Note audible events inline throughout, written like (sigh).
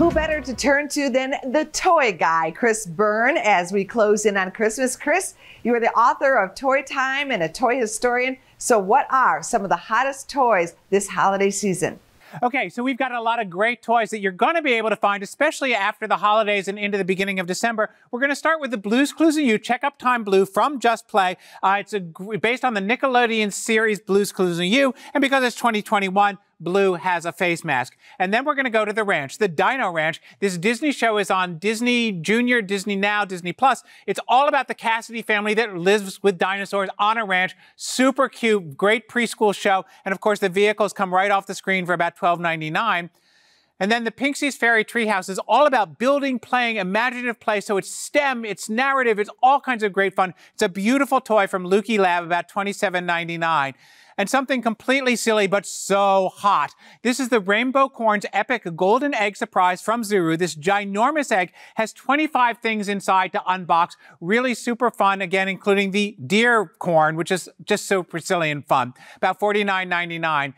Who better to turn to than the toy guy, Chris Byrne, as we close in on Christmas? Chris, you are the author of Toy Time and a toy historian. So, what are some of the hottest toys this holiday season? Okay, so we've got a lot of great toys that you're going to be able to find, especially after the holidays and into the beginning of December. We're going to start with the Blues Clues and You Check Up Time Blue from Just Play. Uh, it's a, based on the Nickelodeon series Blues Clues and You, and because it's 2021, Blue has a face mask. And then we're going to go to the ranch, the Dino Ranch. This Disney show is on Disney Junior, Disney Now, Disney Plus. It's all about the Cassidy family that lives with dinosaurs on a ranch. Super cute, great preschool show. And of course, the vehicles come right off the screen for about $12.99. And then the Pinksy's Fairy Treehouse is all about building, playing, imaginative play. So it's STEM, it's narrative, it's all kinds of great fun. It's a beautiful toy from Lukey Lab, about $27.99. And something completely silly, but so hot. This is the Rainbow Corn's Epic Golden Egg Surprise from Zuru. This ginormous egg has 25 things inside to unbox. Really super fun, again, including the deer corn, which is just so silly and fun. About $49.99.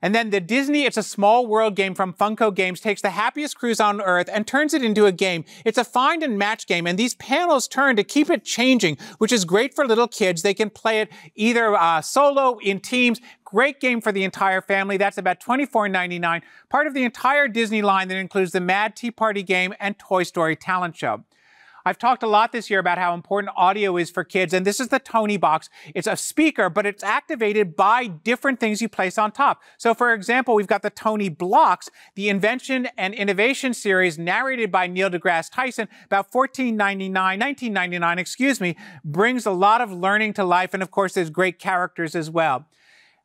And then the Disney It's a Small World game from Funko Games takes the happiest cruise on Earth and turns it into a game. It's a find and match game, and these panels turn to keep it changing, which is great for little kids. They can play it either uh, solo, in teams. Great game for the entire family. That's about $24.99, part of the entire Disney line that includes the Mad Tea Party game and Toy Story Talent Show. I've talked a lot this year about how important audio is for kids, and this is the Tony box. It's a speaker, but it's activated by different things you place on top. So, for example, we've got the Tony Blocks, the Invention and Innovation series narrated by Neil deGrasse Tyson, about 14.99, 19.99, excuse me, brings a lot of learning to life, and of course, there's great characters as well.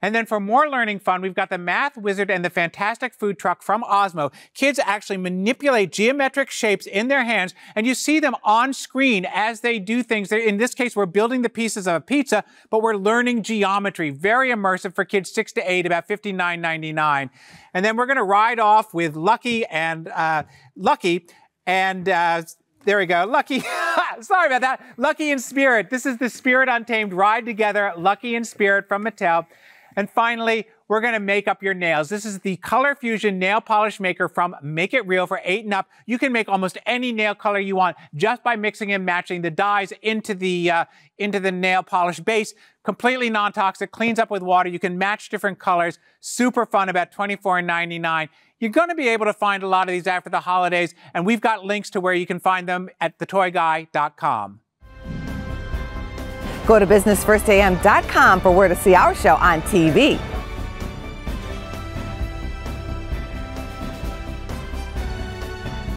And then for more learning fun, we've got the Math Wizard and the Fantastic Food Truck from Osmo. Kids actually manipulate geometric shapes in their hands, and you see them on screen as they do things. In this case, we're building the pieces of a pizza, but we're learning geometry. Very immersive for kids six to eight, about $59.99. And then we're going to ride off with Lucky and uh, Lucky and uh, there we go. Lucky. (laughs) Sorry about that. Lucky in Spirit. This is the Spirit Untamed ride together. Lucky in Spirit from Mattel. And finally, we're going to make up your nails. This is the Color Fusion Nail Polish Maker from Make It Real for 8 and Up. You can make almost any nail color you want just by mixing and matching the dyes into the, uh, into the nail polish base. Completely non-toxic, cleans up with water. You can match different colors. Super fun, about $24.99. You're going to be able to find a lot of these after the holidays, and we've got links to where you can find them at thetoyguy.com. Go to businessfirstam.com for where to see our show on TV.